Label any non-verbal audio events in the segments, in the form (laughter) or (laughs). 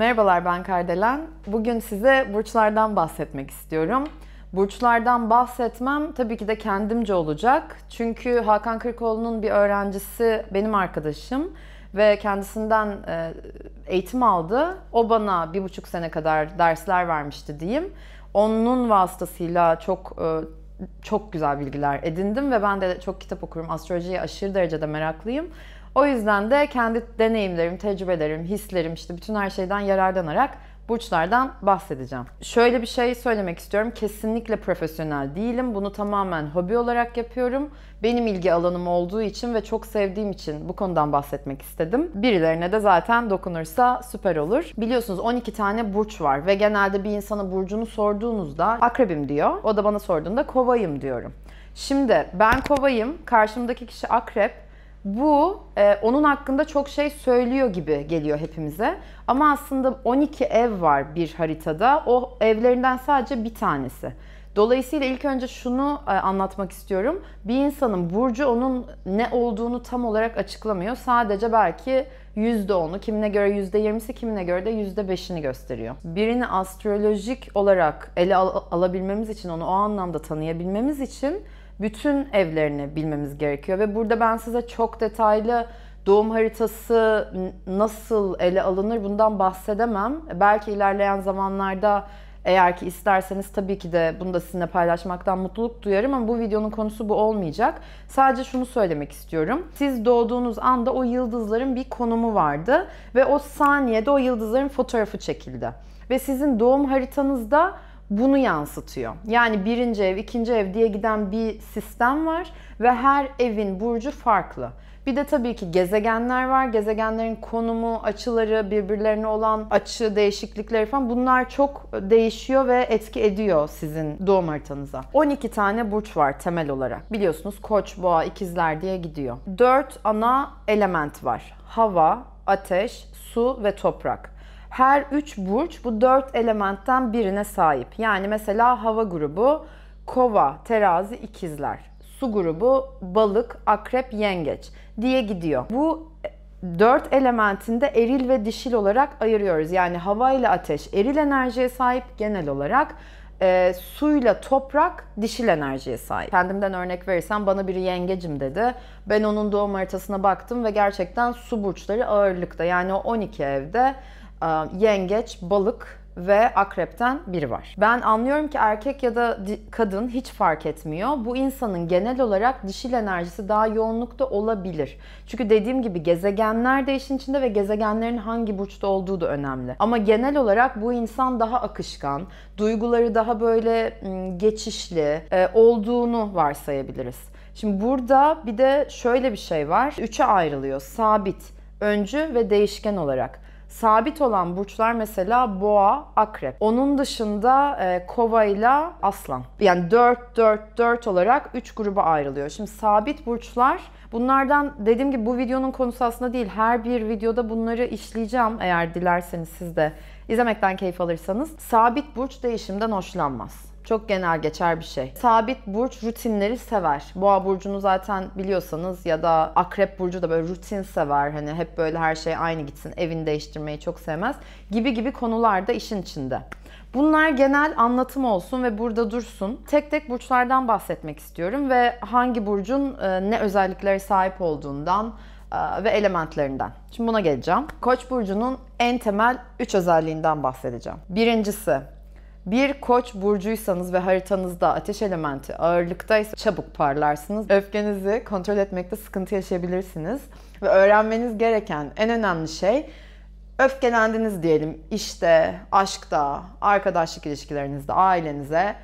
Merhabalar ben Kardelen. Bugün size burçlardan bahsetmek istiyorum. Burçlardan bahsetmem tabii ki de kendimce olacak. Çünkü Hakan Kırkoğlu'nun bir öğrencisi benim arkadaşım ve kendisinden e, eğitim aldı. O bana bir buçuk sene kadar dersler vermişti diyeyim. Onun vasıtasıyla çok e, çok güzel bilgiler edindim ve ben de çok kitap okurum. Astrolojiye aşırı derecede meraklıyım. O yüzden de kendi deneyimlerim, tecrübelerim, hislerim işte bütün her şeyden yararlanarak burçlardan bahsedeceğim. Şöyle bir şey söylemek istiyorum. Kesinlikle profesyonel değilim. Bunu tamamen hobi olarak yapıyorum. Benim ilgi alanım olduğu için ve çok sevdiğim için bu konudan bahsetmek istedim. Birilerine de zaten dokunursa süper olur. Biliyorsunuz 12 tane burç var ve genelde bir insana burcunu sorduğunuzda akrebim diyor. O da bana sorduğunda kovayım diyorum. Şimdi ben kovayım, karşımdaki kişi akrep. Bu e, onun hakkında çok şey söylüyor gibi geliyor hepimize. Ama aslında 12 ev var bir haritada. O evlerinden sadece bir tanesi. Dolayısıyla ilk önce şunu e, anlatmak istiyorum. Bir insanın burcu onun ne olduğunu tam olarak açıklamıyor. Sadece belki %10'u, kimine göre %20'si, kimine göre de %5'ini gösteriyor. Birini astrolojik olarak ele al alabilmemiz için, onu o anlamda tanıyabilmemiz için bütün evlerini bilmemiz gerekiyor ve burada ben size çok detaylı doğum haritası nasıl ele alınır bundan bahsedemem. Belki ilerleyen zamanlarda eğer ki isterseniz tabii ki de bunu da sizinle paylaşmaktan mutluluk duyarım ama bu videonun konusu bu olmayacak. Sadece şunu söylemek istiyorum. Siz doğduğunuz anda o yıldızların bir konumu vardı ve o saniyede o yıldızların fotoğrafı çekildi. Ve sizin doğum haritanızda bunu yansıtıyor. Yani birinci ev, ikinci ev diye giden bir sistem var ve her evin burcu farklı. Bir de tabii ki gezegenler var. Gezegenlerin konumu, açıları, birbirlerine olan açı değişiklikleri falan bunlar çok değişiyor ve etki ediyor sizin doğum haritanıza. 12 tane burç var temel olarak. Biliyorsunuz koç, boğa, ikizler diye gidiyor. 4 ana element var. Hava, ateş, su ve toprak her üç burç bu dört elementten birine sahip. Yani mesela hava grubu kova, terazi, ikizler. Su grubu balık, akrep, yengeç diye gidiyor. Bu dört elementinde eril ve dişil olarak ayırıyoruz. Yani hava ile ateş eril enerjiye sahip genel olarak e, suyla toprak dişil enerjiye sahip. Kendimden örnek verirsem bana biri yengecim dedi. Ben onun doğum haritasına baktım ve gerçekten su burçları ağırlıkta. Yani o 12 evde ee, yengeç, balık ve akrepten biri var. Ben anlıyorum ki erkek ya da kadın hiç fark etmiyor. Bu insanın genel olarak dişil enerjisi daha yoğunlukta olabilir. Çünkü dediğim gibi gezegenler de işin içinde ve gezegenlerin hangi burçta olduğu da önemli. Ama genel olarak bu insan daha akışkan, duyguları daha böyle geçişli e, olduğunu varsayabiliriz. Şimdi burada bir de şöyle bir şey var. Üçe ayrılıyor. Sabit, öncü ve değişken olarak. Sabit olan burçlar mesela boğa, akrep. Onun dışında e, kova ile aslan. Yani 4, 4, 4 olarak 3 gruba ayrılıyor. Şimdi sabit burçlar bunlardan dediğim gibi bu videonun konusu aslında değil. Her bir videoda bunları işleyeceğim eğer dilerseniz siz de izlemekten keyif alırsanız. Sabit burç değişimden hoşlanmaz. Çok genel geçer bir şey. Sabit burç rutinleri sever. Boğa burcunu zaten biliyorsanız ya da akrep burcu da böyle rutin sever. Hani hep böyle her şey aynı gitsin. Evini değiştirmeyi çok sevmez. Gibi gibi konularda işin içinde. Bunlar genel anlatım olsun ve burada dursun. Tek tek burçlardan bahsetmek istiyorum ve hangi burcun e, ne özelliklere sahip olduğundan e, ve elementlerinden. Şimdi buna geleceğim. Koç burcunun en temel 3 özelliğinden bahsedeceğim. Birincisi bir koç burcuysanız ve haritanızda ateş elementi ağırlıktaysa çabuk parlarsınız. Öfkenizi kontrol etmekte sıkıntı yaşayabilirsiniz. Ve öğrenmeniz gereken en önemli şey öfkelendiniz diyelim işte, aşkta, arkadaşlık ilişkilerinizde, ailenize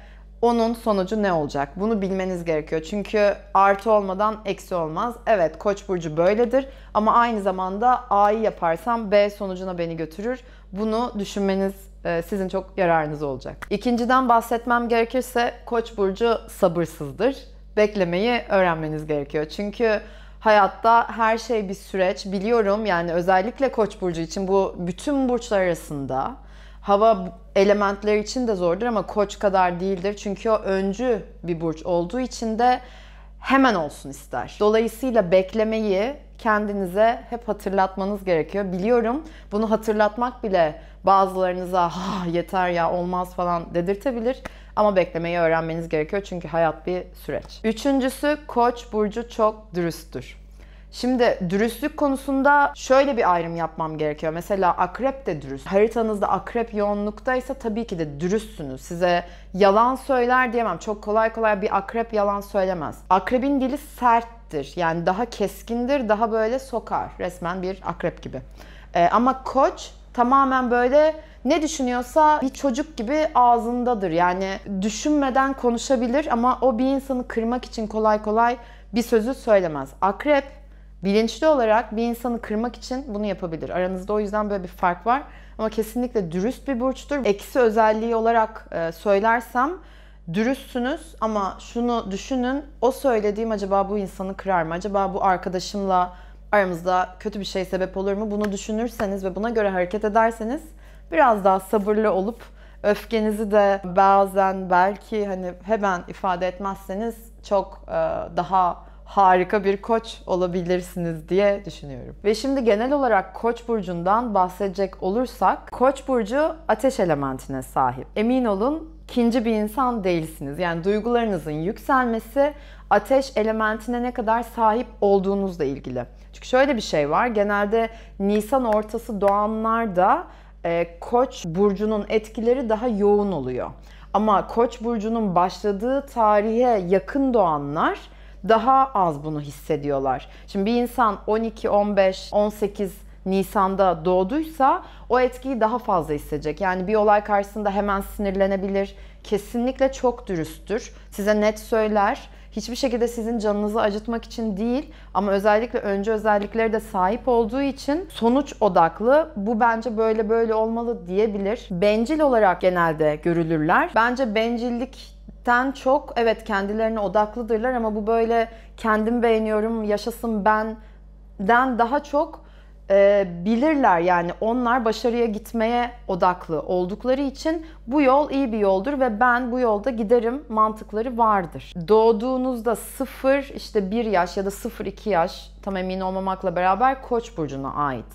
onun sonucu ne olacak? Bunu bilmeniz gerekiyor. Çünkü artı olmadan eksi olmaz. Evet koç burcu böyledir ama aynı zamanda A'yı yaparsam B sonucuna beni götürür. Bunu düşünmeniz ee, sizin çok yararınız olacak. İkinciden bahsetmem gerekirse Koç burcu sabırsızdır. Beklemeyi öğrenmeniz gerekiyor. Çünkü hayatta her şey bir süreç. Biliyorum yani özellikle Koç burcu için bu bütün burçlar arasında hava elementleri için de zordur ama Koç kadar değildir. Çünkü o öncü bir burç olduğu için de hemen olsun ister. Dolayısıyla beklemeyi kendinize hep hatırlatmanız gerekiyor. Biliyorum bunu hatırlatmak bile bazılarınıza ha yeter ya olmaz falan dedirtebilir. Ama beklemeyi öğrenmeniz gerekiyor çünkü hayat bir süreç. Üçüncüsü Koç burcu çok dürüsttür. Şimdi dürüstlük konusunda şöyle bir ayrım yapmam gerekiyor. Mesela akrep de dürüst. Haritanızda akrep yoğunluktaysa tabii ki de dürüstsünüz. Size yalan söyler diyemem. Çok kolay kolay bir akrep yalan söylemez. Akrebin dili serttir. Yani daha keskindir, daha böyle sokar. Resmen bir akrep gibi. Ee, ama koç tamamen böyle ne düşünüyorsa bir çocuk gibi ağzındadır. Yani düşünmeden konuşabilir ama o bir insanı kırmak için kolay kolay bir sözü söylemez. Akrep bilinçli olarak bir insanı kırmak için bunu yapabilir. Aranızda o yüzden böyle bir fark var. Ama kesinlikle dürüst bir burçtur. Eksi özelliği olarak e, söylersem dürüstsünüz ama şunu düşünün. O söylediğim acaba bu insanı kırar mı? Acaba bu arkadaşımla aramızda kötü bir şey sebep olur mu? Bunu düşünürseniz ve buna göre hareket ederseniz biraz daha sabırlı olup öfkenizi de bazen belki hani hemen ifade etmezseniz çok e, daha harika bir koç olabilirsiniz diye düşünüyorum. Ve şimdi genel olarak Koç burcundan bahsedecek olursak Koç burcu ateş elementine sahip. Emin olun ikinci bir insan değilsiniz. Yani duygularınızın yükselmesi ateş elementine ne kadar sahip olduğunuzla ilgili. Çünkü şöyle bir şey var. Genelde Nisan ortası doğanlarda e, Koç burcunun etkileri daha yoğun oluyor. Ama Koç burcunun başladığı tarihe yakın doğanlar daha az bunu hissediyorlar. Şimdi bir insan 12, 15, 18 Nisan'da doğduysa o etkiyi daha fazla hissedecek. Yani bir olay karşısında hemen sinirlenebilir. Kesinlikle çok dürüsttür. Size net söyler. Hiçbir şekilde sizin canınızı acıtmak için değil ama özellikle önce özellikleri de sahip olduğu için sonuç odaklı. Bu bence böyle böyle olmalı diyebilir. Bencil olarak genelde görülürler. Bence bencillik çok evet kendilerine odaklıdırlar ama bu böyle kendim beğeniyorum, yaşasın benden daha çok e, bilirler yani onlar başarıya gitmeye odaklı oldukları için bu yol iyi bir yoldur ve ben bu yolda giderim mantıkları vardır. Doğduğunuzda 0 işte 1 yaş ya da 0-2 yaş tam emin olmamakla beraber koç burcuna ait.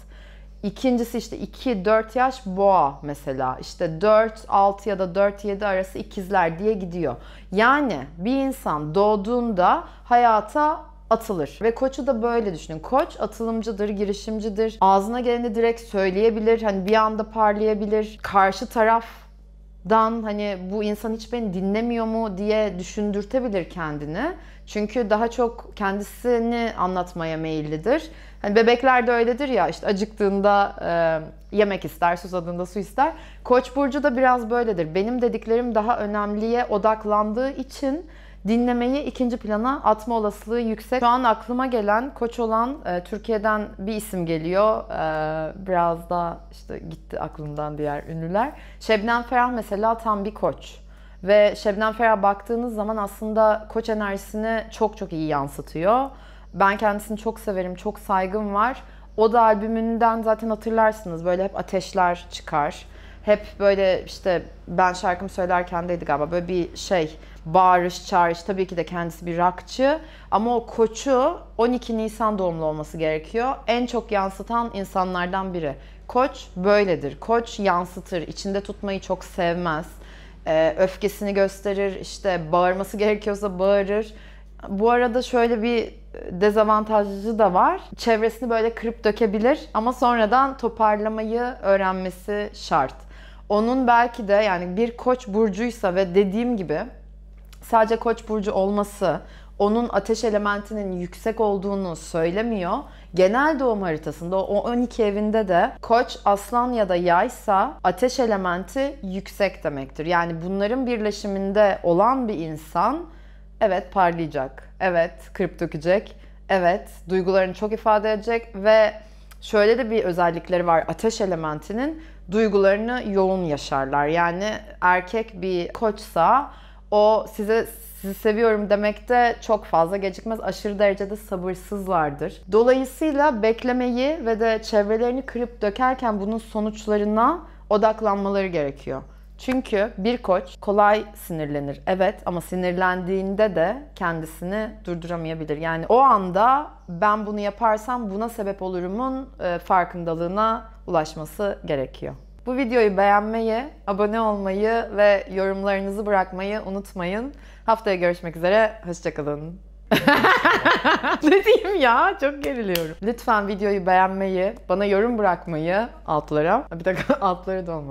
İkincisi işte 2-4 yaş boğa mesela. işte 4-6 ya da 4-7 arası ikizler diye gidiyor. Yani bir insan doğduğunda hayata atılır. Ve koçu da böyle düşünün. Koç atılımcıdır, girişimcidir. Ağzına geleni direkt söyleyebilir. Hani bir anda parlayabilir. Karşı taraf dan hani bu insan hiç beni dinlemiyor mu diye düşündürtebilir kendini. Çünkü daha çok kendisini anlatmaya meyillidir. Hani bebekler de öyledir ya işte acıktığında e, yemek ister, susadığında su ister. Koç burcu da biraz böyledir. Benim dediklerim daha önemliye odaklandığı için dinlemeyi ikinci plana atma olasılığı yüksek. Şu an aklıma gelen koç olan e, Türkiye'den bir isim geliyor. E, biraz da işte gitti aklımdan diğer ünlüler. Şebnem Ferah mesela tam bir koç. Ve Şebnem Ferah baktığınız zaman aslında koç enerjisini çok çok iyi yansıtıyor. Ben kendisini çok severim, çok saygım var. O da albümünden zaten hatırlarsınız böyle hep ateşler çıkar. Hep böyle işte ben şarkımı söylerken deydi galiba böyle bir şey Bağırış, çağırış. tabii ki de kendisi bir rakçı ama o koçu 12 Nisan doğumlu olması gerekiyor. En çok yansıtan insanlardan biri. Koç böyledir. Koç yansıtır. İçinde tutmayı çok sevmez. Ee, öfkesini gösterir. İşte bağırması gerekiyorsa bağırır. Bu arada şöyle bir dezavantajı da var. Çevresini böyle kırıp dökebilir ama sonradan toparlamayı öğrenmesi şart. Onun belki de yani bir koç burcuysa ve dediğim gibi sadece Koç burcu olması onun ateş elementinin yüksek olduğunu söylemiyor. Genel doğum haritasında o 12 evinde de koç, aslan ya da yaysa ateş elementi yüksek demektir. Yani bunların birleşiminde olan bir insan evet parlayacak, evet kırıp dökecek, evet duygularını çok ifade edecek ve şöyle de bir özellikleri var ateş elementinin duygularını yoğun yaşarlar. Yani erkek bir koçsa o size sizi seviyorum demekte de çok fazla gecikmez. Aşırı derecede sabırsızlardır. Dolayısıyla beklemeyi ve de çevrelerini kırıp dökerken bunun sonuçlarına odaklanmaları gerekiyor. Çünkü bir koç kolay sinirlenir. Evet ama sinirlendiğinde de kendisini durduramayabilir. Yani o anda ben bunu yaparsam buna sebep olurumun e, farkındalığına ulaşması gerekiyor. Bu videoyu beğenmeyi, abone olmayı ve yorumlarınızı bırakmayı unutmayın. Haftaya görüşmek üzere, hoşçakalın. (laughs) ne diyeyim ya? Çok geriliyorum. Lütfen videoyu beğenmeyi, bana yorum bırakmayı altlara. Bir dakika (laughs) altları da olmadı.